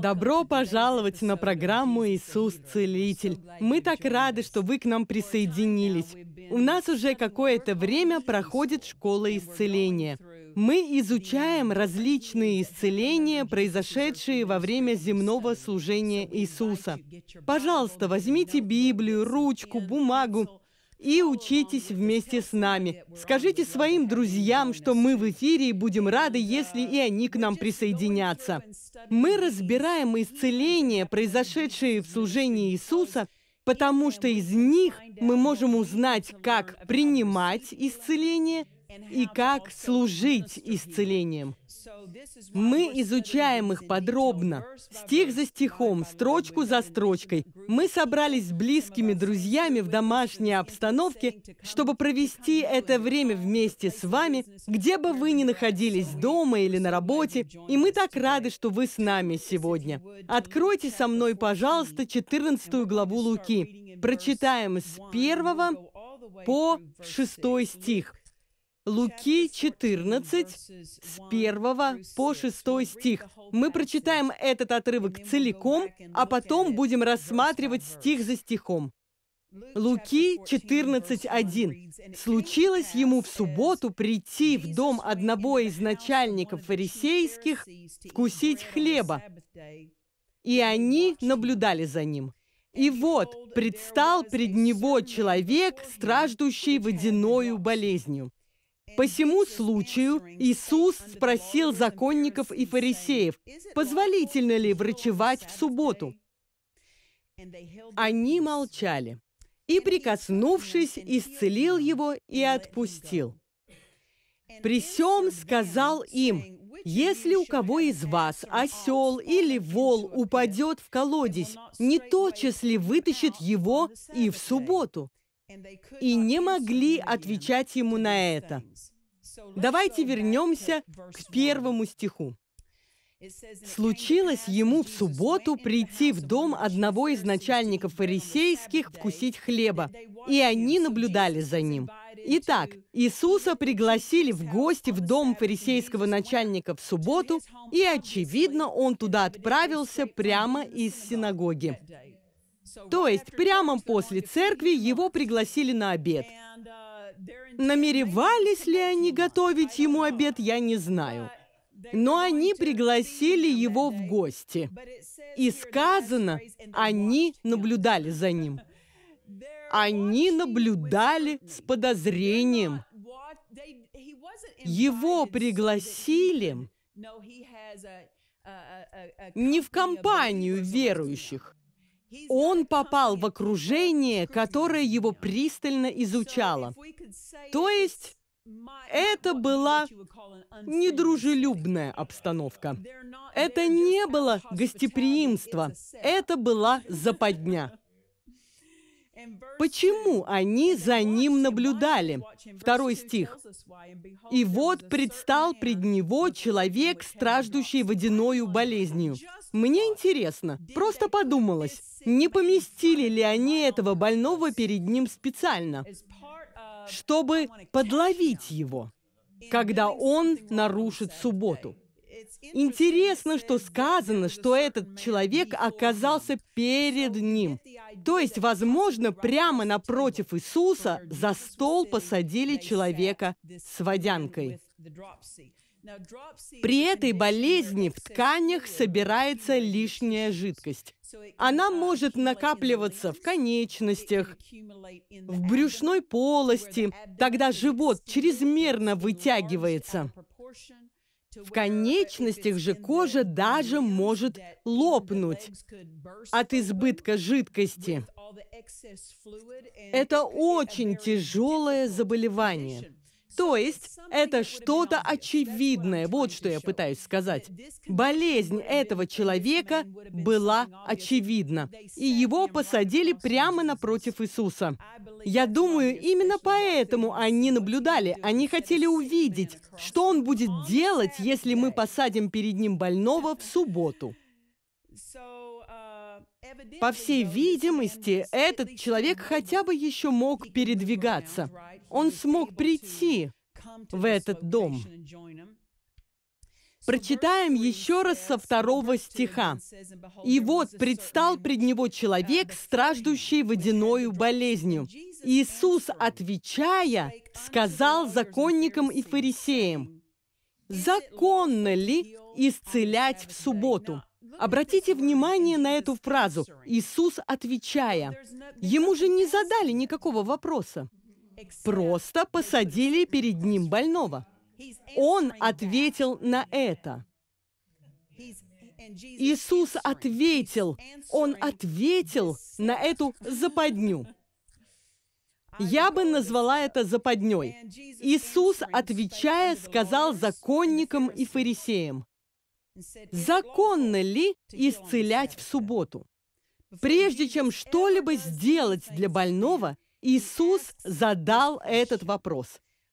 Добро пожаловать на программу «Иисус Целитель». Мы так рады, что вы к нам присоединились. У нас уже какое-то время проходит школа исцеления. Мы изучаем различные исцеления, произошедшие во время земного служения Иисуса. Пожалуйста, возьмите Библию, ручку, бумагу и учитесь вместе с нами. Скажите своим друзьям, что мы в эфире и будем рады, если и они к нам присоединятся. Мы разбираем исцеления, произошедшие в служении Иисуса, потому что из них мы можем узнать, как принимать исцеление – и как служить исцелением. Мы изучаем их подробно, стих за стихом, строчку за строчкой. Мы собрались с близкими друзьями в домашней обстановке, чтобы провести это время uh, вместе с вами, где бы вы ни находились дома или на работе, и мы так рады, что вы с нами сегодня. Откройте со мной, пожалуйста, 14 главу Луки. Прочитаем с 1 по 6 стих. Луки 14, с 1 по 6 стих. Мы прочитаем этот отрывок целиком, а потом будем рассматривать стих за стихом. Луки 14.1. «Случилось ему в субботу прийти в дом одного из начальников фарисейских, вкусить хлеба, и они наблюдали за ним. И вот предстал пред него человек, страждущий водяною болезнью. По сему случаю Иисус спросил законников и фарисеев, позволительно ли врачевать в субботу. Они молчали. И, прикоснувшись, исцелил его и отпустил. При сем сказал им, если у кого из вас осел или вол упадет в колодец, не тотчас ли вытащит его и в субботу? И не могли отвечать ему на это. Давайте вернемся к первому стиху. «Случилось ему в субботу прийти в дом одного из начальников фарисейских вкусить хлеба, и они наблюдали за ним. Итак, Иисуса пригласили в гости в дом фарисейского начальника в субботу, и, очевидно, он туда отправился прямо из синагоги. То есть прямо после церкви его пригласили на обед. Намеревались ли они готовить ему обед, я не знаю. Но они пригласили его в гости. И сказано, они наблюдали за ним. Они наблюдали с подозрением. Его пригласили не в компанию верующих он попал в окружение, которое его пристально изучало. То есть это была недружелюбная обстановка. Это не было гостеприимство, это была западня. Почему они за ним наблюдали? Второй стих. «И вот предстал пред него человек, страждущий водяною болезнью». Мне интересно, просто подумалось, не поместили ли они этого больного перед ним специально, чтобы подловить его, когда он нарушит субботу. Интересно, что сказано, что этот человек оказался перед ним. То есть, возможно, прямо напротив Иисуса за стол посадили человека с водянкой. При этой болезни в тканях собирается лишняя жидкость. Она может накапливаться в конечностях, в брюшной полости, тогда живот чрезмерно вытягивается. В конечностях же кожа даже может лопнуть от избытка жидкости. Это очень тяжелое заболевание. То есть это что-то очевидное, вот что я пытаюсь сказать. Болезнь этого человека была очевидна, и его посадили прямо напротив Иисуса. Я думаю, именно поэтому они наблюдали, они хотели увидеть, что он будет делать, если мы посадим перед ним больного в субботу. По всей видимости, этот человек хотя бы еще мог передвигаться. Он смог прийти в этот дом. Прочитаем еще раз со второго стиха. «И вот предстал пред него человек, страждущий водяною болезнью. Иисус, отвечая, сказал законникам и фарисеям, «Законно ли исцелять в субботу?» Обратите внимание на эту фразу. Иисус отвечая. Ему же не задали никакого вопроса. Просто посадили перед ним больного. Он ответил на это. Иисус ответил. Он ответил на эту западню. Я бы назвала это западней. Иисус, отвечая, сказал законникам и фарисеям, Законно ли исцелять в субботу? Прежде чем что-либо сделать для больного, Иисус задал этот вопрос.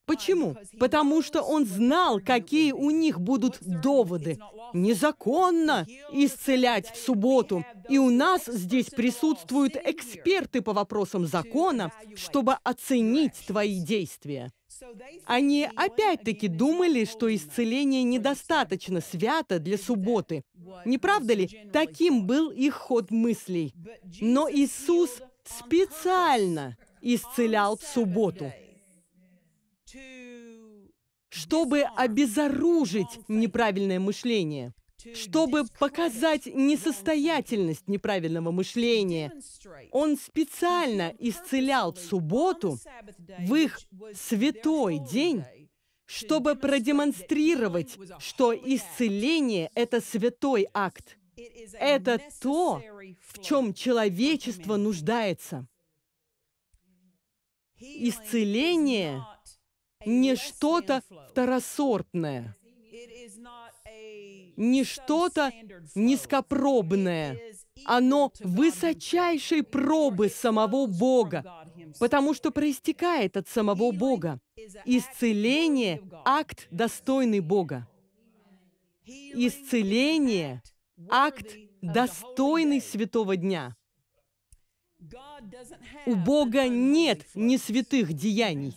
Почему? Потому что он знал, какие у них будут доводы. Незаконно исцелять в субботу. И у нас здесь присутствуют эксперты по вопросам закона, чтобы оценить твои действия. Они опять-таки думали, что исцеление недостаточно свято для субботы. Не правда ли? Таким был их ход мыслей. Но Иисус специально исцелял в субботу, чтобы обезоружить неправильное мышление чтобы показать несостоятельность неправильного мышления. Он специально исцелял в субботу, в их святой день, чтобы продемонстрировать, что исцеление – это святой акт. Это то, в чем человечество нуждается. Исцеление не что-то второсортное – не что-то низкопробное. Оно высочайшей пробы самого Бога, потому что проистекает от самого Бога. Исцеление – акт, достойный Бога. Исцеление – акт, достойный святого дня. У Бога нет ни святых деяний.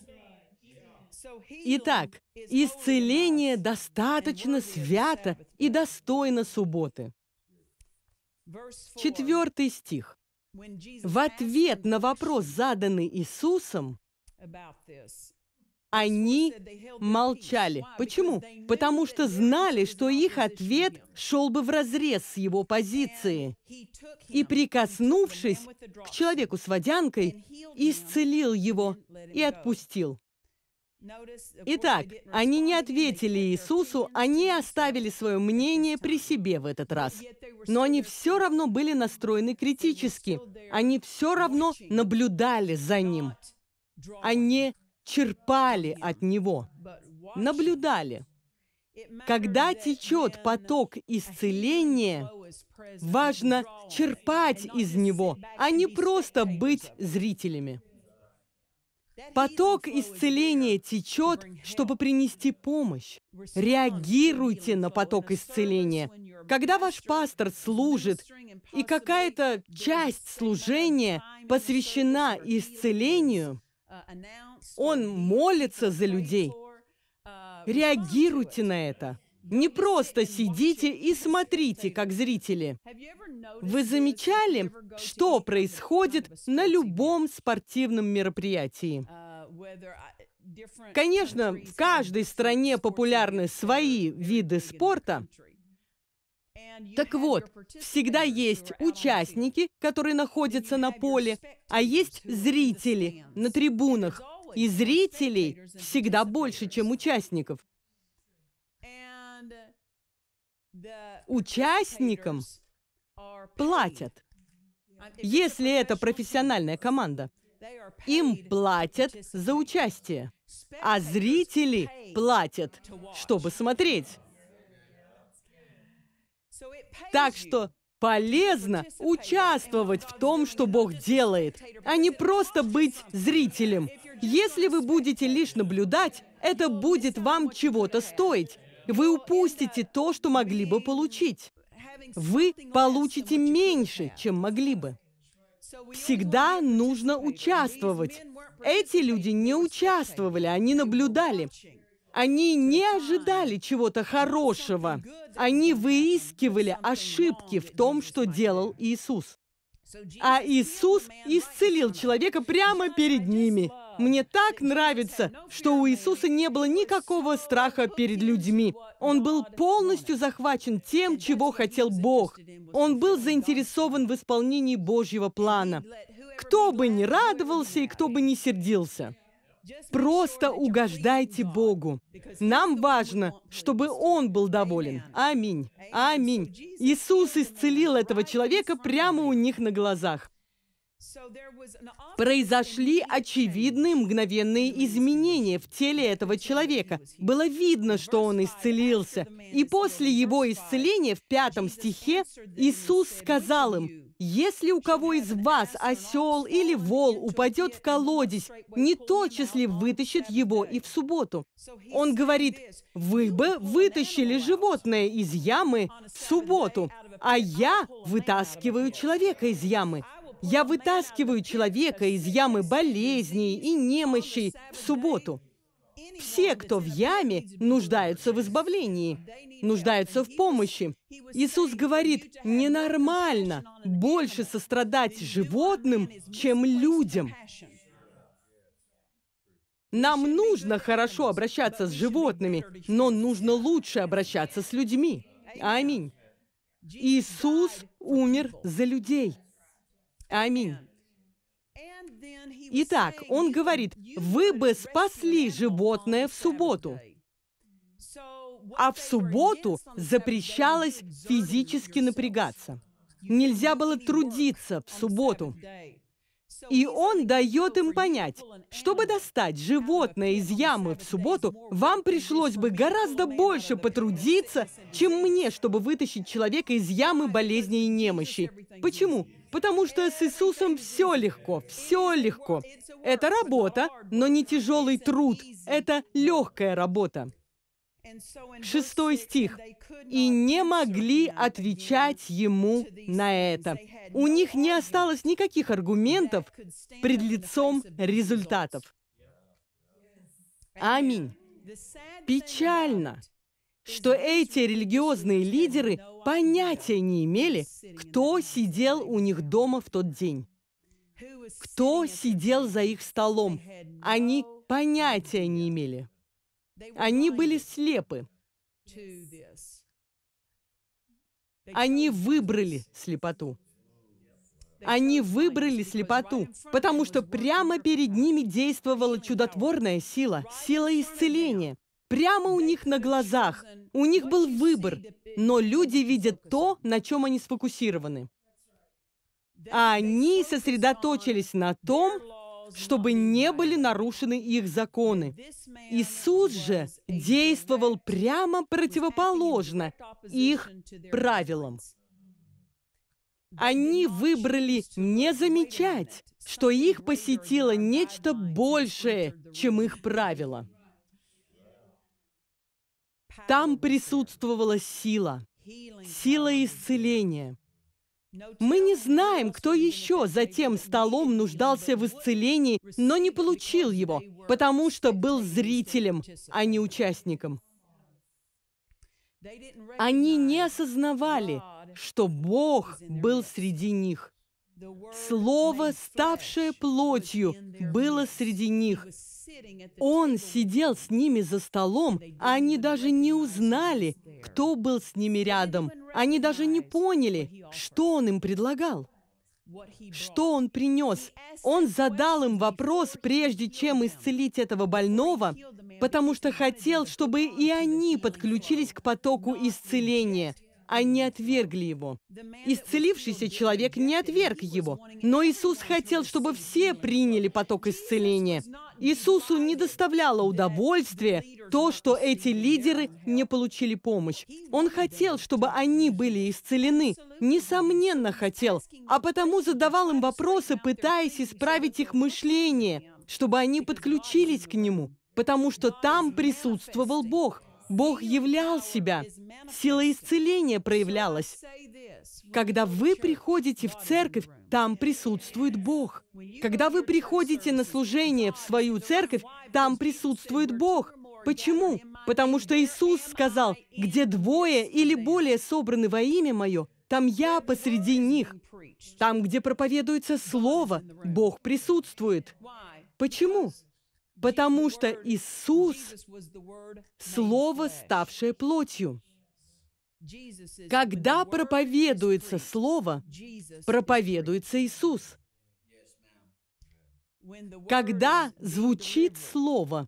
Итак, исцеление достаточно свято и достойно субботы. Четвертый стих. В ответ на вопрос, заданный Иисусом, они молчали. Почему? Потому что знали, что их ответ шел бы вразрез с его позиции. И, прикоснувшись к человеку с водянкой, исцелил его и отпустил. Итак, они не ответили Иисусу, они оставили свое мнение при себе в этот раз. Но они все равно были настроены критически. Они все равно наблюдали за ним. Они черпали от него. Наблюдали. Когда течет поток исцеления, важно черпать из него, а не просто быть зрителями. Поток исцеления течет, чтобы принести помощь. Реагируйте на поток исцеления. Когда ваш пастор служит, и какая-то часть служения посвящена исцелению, он молится за людей. Реагируйте на это. Не просто сидите и смотрите, как зрители. Вы замечали, что происходит на любом спортивном мероприятии? Конечно, в каждой стране популярны свои виды спорта, так вот, всегда есть участники, которые находятся на поле, а есть зрители на трибунах. И зрителей всегда больше, чем участников. Участникам платят. Если это профессиональная команда, им платят за участие, а зрители платят, чтобы смотреть. Так что полезно участвовать в том, что Бог делает, а не просто быть зрителем. Если вы будете лишь наблюдать, это будет вам чего-то стоить вы упустите то, что могли бы получить. Вы получите меньше, чем могли бы. Всегда нужно участвовать. Эти люди не участвовали, они наблюдали. Они не ожидали чего-то хорошего. Они выискивали ошибки в том, что делал Иисус. А Иисус исцелил человека прямо перед ними. Мне так нравится, что у Иисуса не было никакого страха перед людьми. Он был полностью захвачен тем, чего хотел Бог. Он был заинтересован в исполнении Божьего плана. Кто бы ни радовался и кто бы ни сердился. Просто угождайте Богу. Нам важно, чтобы Он был доволен. Аминь. Аминь. Иисус исцелил этого человека прямо у них на глазах. Произошли очевидные мгновенные изменения в теле этого человека. Было видно, что он исцелился. И после его исцеления в пятом стихе Иисус сказал им, «Если у кого из вас осел или вол упадет в колодец, не тотчас ли вытащит его и в субботу?» Он говорит, «Вы бы вытащили животное из ямы в субботу, а я вытаскиваю человека из ямы». Я вытаскиваю человека из ямы болезней и немощей в субботу. Все, кто в яме, нуждаются в избавлении, нуждаются в помощи. Иисус говорит, ненормально больше сострадать животным, чем людям. Нам нужно хорошо обращаться с животными, но нужно лучше обращаться с людьми. Аминь. Иисус умер за людей. Аминь. Итак, он говорит, вы бы спасли животное в субботу. А в субботу запрещалось физически напрягаться. Нельзя было трудиться в субботу. И он дает им понять, чтобы достать животное из ямы в субботу, вам пришлось бы гораздо больше потрудиться, чем мне, чтобы вытащить человека из ямы болезни и немощи. Почему? потому что с Иисусом все легко, все легко. Это работа, но не тяжелый труд. Это легкая работа. Шестой стих. «И не могли отвечать ему на это». У них не осталось никаких аргументов пред лицом результатов. Аминь. Печально, что эти религиозные лидеры понятия не имели, кто сидел у них дома в тот день, кто сидел за их столом. Они понятия не имели. Они были слепы. Они выбрали слепоту. Они выбрали слепоту, потому что прямо перед ними действовала чудотворная сила, сила исцеления прямо у них на глазах. У них был выбор, но люди видят то, на чем они сфокусированы. А они сосредоточились на том, чтобы не были нарушены их законы. Иисус же действовал прямо противоположно их правилам. Они выбрали не замечать, что их посетило нечто большее, чем их правила. Там присутствовала сила, сила исцеления. Мы не знаем, кто еще за тем столом нуждался в исцелении, но не получил его, потому что был зрителем, а не участником. Они не осознавали, что Бог был среди них. Слово, ставшее плотью, было среди них. Он сидел с ними за столом, а они даже не узнали, кто был с ними рядом. Они даже не поняли, что он им предлагал. Что он принес? Он задал им вопрос, прежде чем исцелить этого больного, потому что хотел, чтобы и они подключились к потоку исцеления – они отвергли его. Исцелившийся человек не отверг его, но Иисус хотел, чтобы все приняли поток исцеления. Иисусу не доставляло удовольствия то, что эти лидеры не получили помощь. Он хотел, чтобы они были исцелены. Несомненно, хотел. А потому задавал им вопросы, пытаясь исправить их мышление, чтобы они подключились к нему, потому что там присутствовал Бог – Бог являл себя, сила исцеления проявлялась. Когда вы приходите в церковь, там присутствует Бог. Когда вы приходите на служение в свою церковь, там присутствует Бог. Почему? Потому что Иисус сказал, «Где двое или более собраны во имя Мое, там я посреди них». Там, где проповедуется Слово, Бог присутствует. Почему? потому что Иисус – Слово, ставшее плотью. Когда проповедуется Слово, проповедуется Иисус. Когда звучит Слово,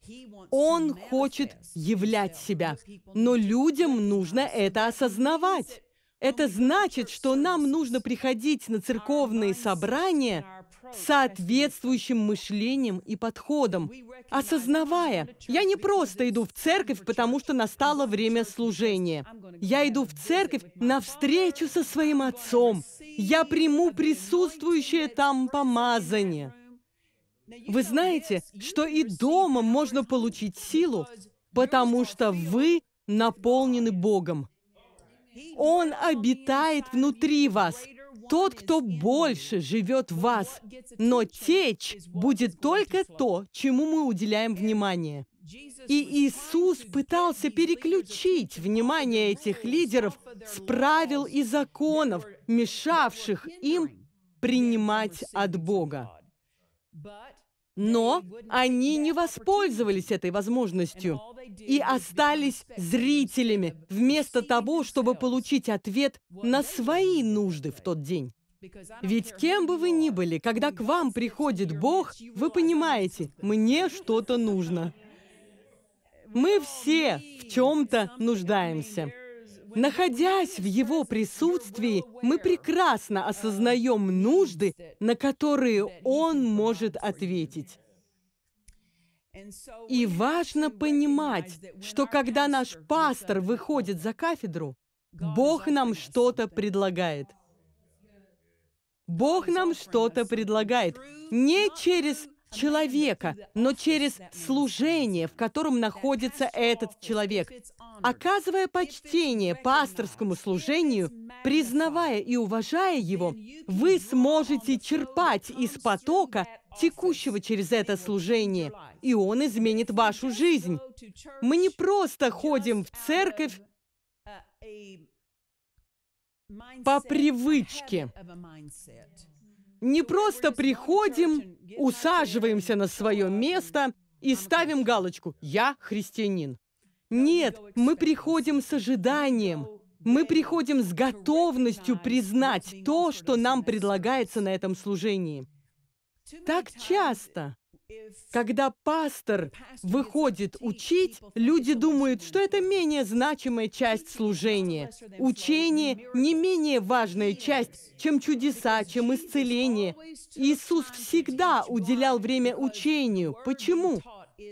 Он хочет являть себя, но людям нужно это осознавать. Это значит, что нам нужно приходить на церковные собрания – соответствующим мышлением и подходом, осознавая, я не просто иду в церковь, потому что настало время служения. Я иду в церковь на встречу со своим отцом. Я приму присутствующее там помазание. Вы знаете, что и дома можно получить силу, потому что вы наполнены Богом. Он обитает внутри вас тот, кто больше живет в вас. Но течь будет только то, чему мы уделяем внимание. И Иисус пытался переключить внимание этих лидеров с правил и законов, мешавших им принимать от Бога. Но они не воспользовались этой возможностью и остались зрителями вместо того, чтобы получить ответ на свои нужды в тот день. Ведь кем бы вы ни были, когда к вам приходит Бог, вы понимаете, мне что-то нужно. Мы все в чем-то нуждаемся. Находясь в Его присутствии, мы прекрасно осознаем нужды, на которые Он может ответить. И важно понимать, что когда наш пастор выходит за кафедру, Бог нам что-то предлагает. Бог нам что-то предлагает. Не через человека, но через служение, в котором находится этот человек, оказывая почтение пасторскому служению, признавая и уважая его, вы сможете черпать из потока, текущего через это служение, и он изменит вашу жизнь. Мы не просто ходим в церковь по привычке не просто приходим, усаживаемся на свое место и ставим галочку «Я христианин». Нет, мы приходим с ожиданием, мы приходим с готовностью признать то, что нам предлагается на этом служении. Так часто когда пастор выходит учить, люди думают, что это менее значимая часть служения. Учение не менее важная часть, чем чудеса, чем исцеление. Иисус всегда уделял время учению. Почему?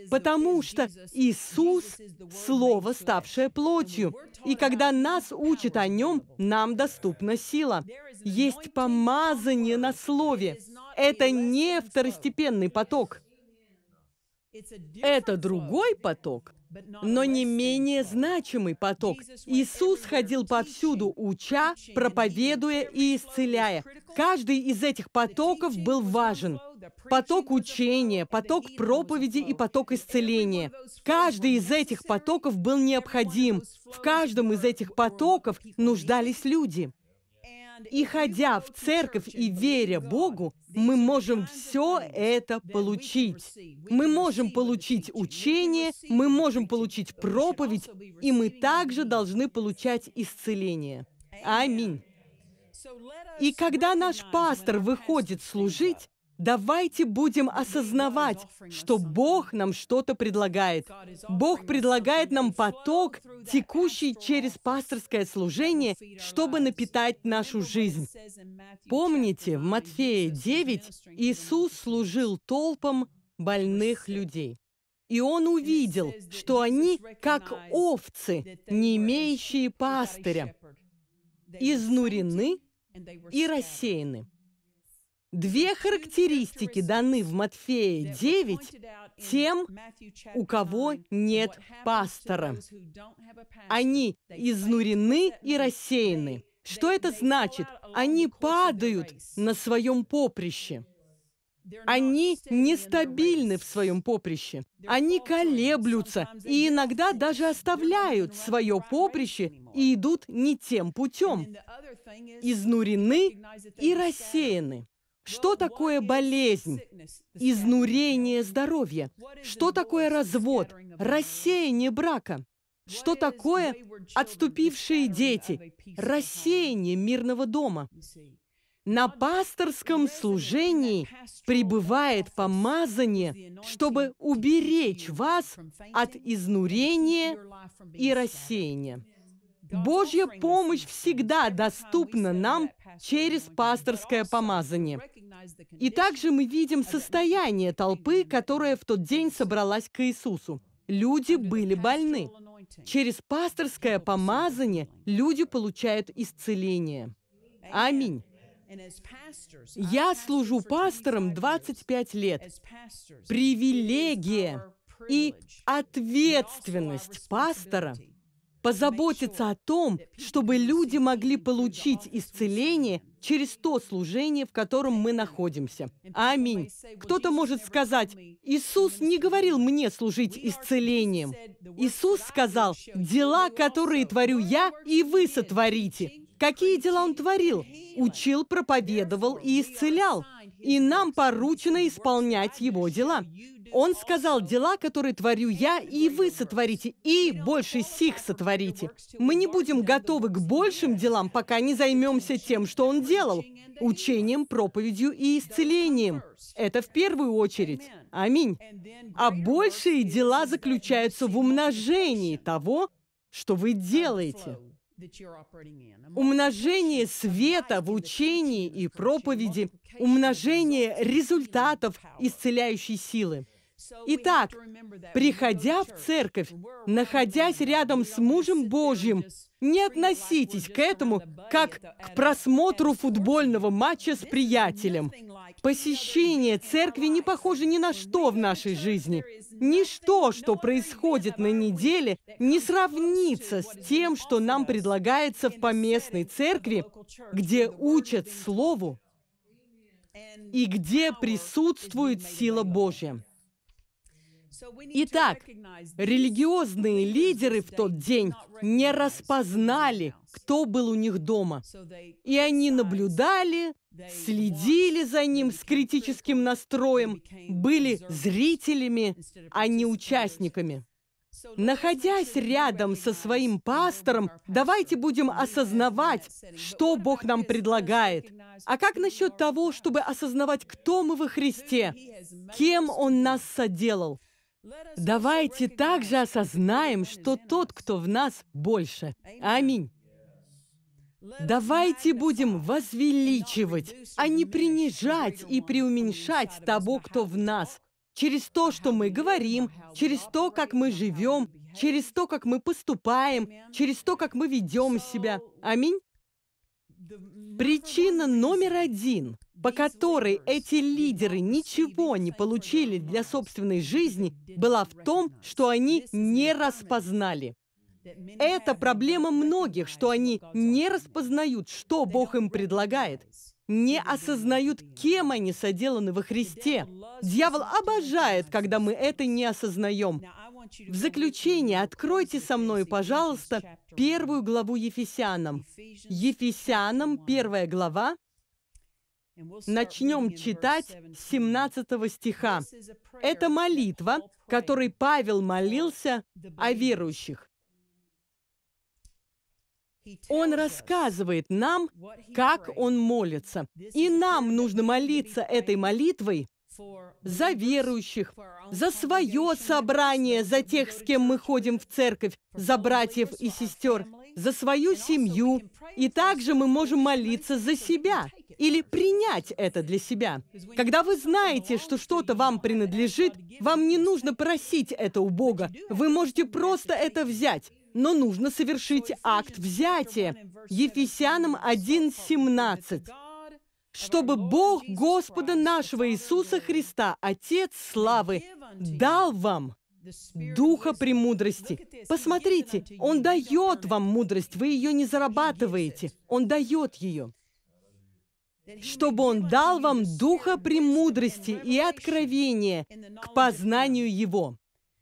Потому что Иисус – Слово, ставшее плотью. И когда нас учат о Нем, нам доступна сила. Есть помазание на Слове. Это не второстепенный поток. Это другой поток, но не менее значимый поток. Иисус ходил повсюду, уча, проповедуя и исцеляя. Каждый из этих потоков был важен. Поток учения, поток проповеди и поток исцеления. Каждый из этих потоков был необходим. В каждом из этих потоков нуждались люди. И ходя в церковь и веря Богу, мы можем все это получить. Мы можем получить учение, мы можем получить проповедь, и мы также должны получать исцеление. Аминь. И когда наш пастор выходит служить, Давайте будем осознавать, что Бог нам что-то предлагает. Бог предлагает нам поток, текущий через пасторское служение, чтобы напитать нашу жизнь. Помните, в Матфея 9 Иисус служил толпам больных людей. И он увидел, что они как овцы, не имеющие пастыря, изнурены и рассеяны. Две характеристики даны в Матфея 9 тем, у кого нет пастора. Они изнурены и рассеяны. Что это значит? Они падают на своем поприще. Они нестабильны в своем поприще. Они колеблются и иногда даже оставляют свое поприще и идут не тем путем. Изнурены и рассеяны. Что такое болезнь, изнурение здоровья? Что такое развод, рассеяние брака? Что такое отступившие дети, рассеяние мирного дома? На пасторском служении пребывает помазание, чтобы уберечь вас от изнурения и рассеяния. Божья помощь всегда доступна нам через пасторское помазание. И также мы видим состояние толпы, которая в тот день собралась к Иисусу. Люди были больны. Через пасторское помазание люди получают исцеление. Аминь. Я служу пастором 25 лет. Привилегия и ответственность пастора – позаботиться о том, чтобы люди могли получить исцеление через то служение, в котором мы находимся. Аминь. Кто-то может сказать, Иисус не говорил мне служить исцелением. Иисус сказал, дела, которые творю я, и вы сотворите. Какие дела Он творил? Учил, проповедовал и исцелял. И нам поручено исполнять Его дела. Он сказал, дела, которые творю я, и вы сотворите, и больше сих сотворите. Мы не будем готовы к большим делам, пока не займемся тем, что он делал, учением, проповедью и исцелением. Это в первую очередь. Аминь. А большие дела заключаются в умножении того, что вы делаете. Умножение света в учении и проповеди, умножение результатов исцеляющей силы. Итак, приходя в церковь, находясь рядом с мужем Божьим, не относитесь к этому как к просмотру футбольного матча с приятелем. Посещение церкви не похоже ни на что в нашей жизни. Ничто, что происходит на неделе, не сравнится с тем, что нам предлагается в поместной церкви, где учат Слову и где присутствует сила Божья. Итак, религиозные лидеры в тот день не распознали, кто был у них дома. И они наблюдали, следили за ним с критическим настроем, были зрителями, а не участниками. Находясь рядом со своим пастором, давайте будем осознавать, что Бог нам предлагает. А как насчет того, чтобы осознавать, кто мы во Христе, кем Он нас соделал? Давайте также осознаем, что тот, кто в нас, больше. Аминь. Давайте будем возвеличивать, а не принижать и преуменьшать того, кто в нас. Через то, что мы говорим, через то, как мы живем, через то, как мы поступаем, через то, как мы ведем себя. Аминь. Причина номер один – по которой эти лидеры ничего не получили для собственной жизни, была в том, что они не распознали. Это проблема многих, что они не распознают, что Бог им предлагает, не осознают, кем они соделаны во Христе. Дьявол обожает, когда мы это не осознаем. В заключение откройте со мной, пожалуйста, первую главу Ефесянам. Ефесянам, первая глава, Начнем читать 17 стиха. Это молитва, которой Павел молился о верующих. Он рассказывает нам, как он молится. И нам нужно молиться этой молитвой, за верующих, за свое собрание, за тех, с кем мы ходим в церковь, за братьев и сестер, за свою семью. И также мы можем молиться за себя или принять это для себя. Когда вы знаете, что что-то вам принадлежит, вам не нужно просить это у Бога. Вы можете просто это взять но нужно совершить акт взятия. Ефесянам 1.17 чтобы Бог Господа нашего Иисуса Христа, Отец славы, дал вам Духа премудрости. Посмотрите, Он дает вам мудрость, вы ее не зарабатываете. Он дает ее. Чтобы Он дал вам Духа премудрости и откровения к познанию Его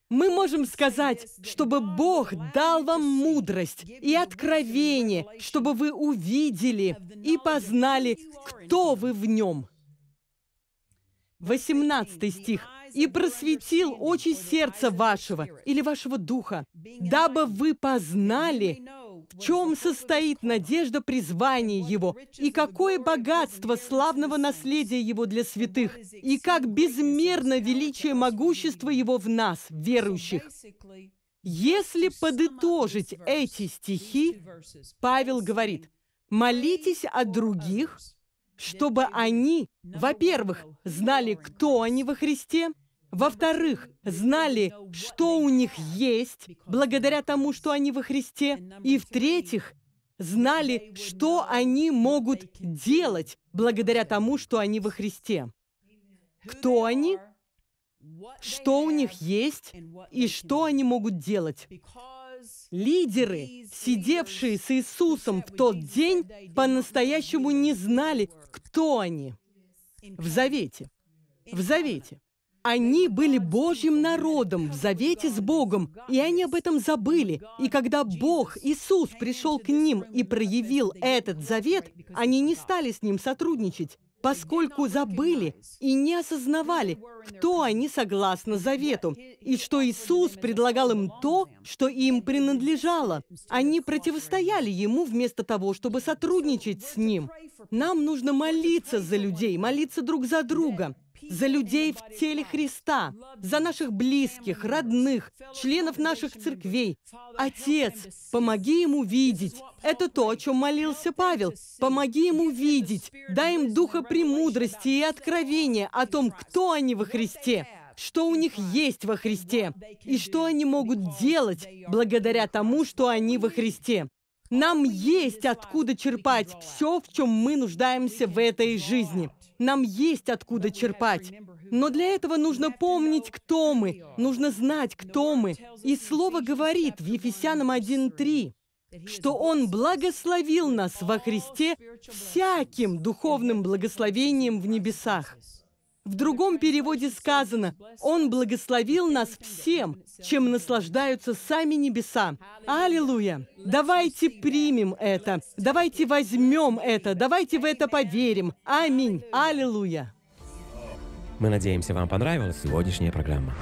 мы можем сказать, чтобы Бог дал вам мудрость и откровение, чтобы вы увидели и познали, кто вы в нем. 18 стих. «И просветил очи сердца вашего или вашего духа, дабы вы познали, в чем состоит надежда призвания его? И какое богатство славного наследия его для святых? И как безмерно величие могущества его в нас, верующих? Если подытожить эти стихи, Павел говорит, «Молитесь о других, чтобы они, во-первых, знали, кто они во Христе, во-вторых, знали, что у них есть, благодаря тому, что они во Христе. И в-третьих, знали, что они могут делать, благодаря тому, что они во Христе. Кто они? Что у них есть и что они могут делать? Лидеры, сидевшие с Иисусом в тот день, по-настоящему не знали, кто они в Завете. В Завете. Они были Божьим народом в завете с Богом, и они об этом забыли. И когда Бог, Иисус, пришел к ним и проявил этот завет, они не стали с ним сотрудничать, поскольку забыли и не осознавали, кто они согласно завету, и что Иисус предлагал им то, что им принадлежало. Они противостояли Ему вместо того, чтобы сотрудничать с Ним. Нам нужно молиться за людей, молиться друг за друга за людей в теле Христа, за наших близких, родных, членов наших церквей. Отец, помоги им увидеть. Это то, о чем молился Павел. Помоги им увидеть. Дай им духа премудрости и откровения о том, кто они во Христе что у них есть во Христе, и что они могут делать благодаря тому, что они во Христе. Нам есть откуда черпать все, в чем мы нуждаемся в этой жизни. Нам есть откуда черпать. Но для этого нужно помнить, кто мы. Нужно знать, кто мы. И Слово говорит в Ефесянам 1.3 что Он благословил нас во Христе всяким духовным благословением в небесах. В другом переводе сказано, «Он благословил нас всем, чем наслаждаются сами небеса». Аллилуйя! Давайте примем это, давайте возьмем это, давайте в это поверим. Аминь! Аллилуйя! Мы надеемся, вам понравилась сегодняшняя программа.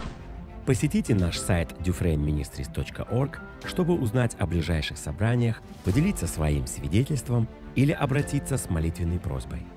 Посетите наш сайт dufrainministries.org, чтобы узнать о ближайших собраниях, поделиться своим свидетельством или обратиться с молитвенной просьбой –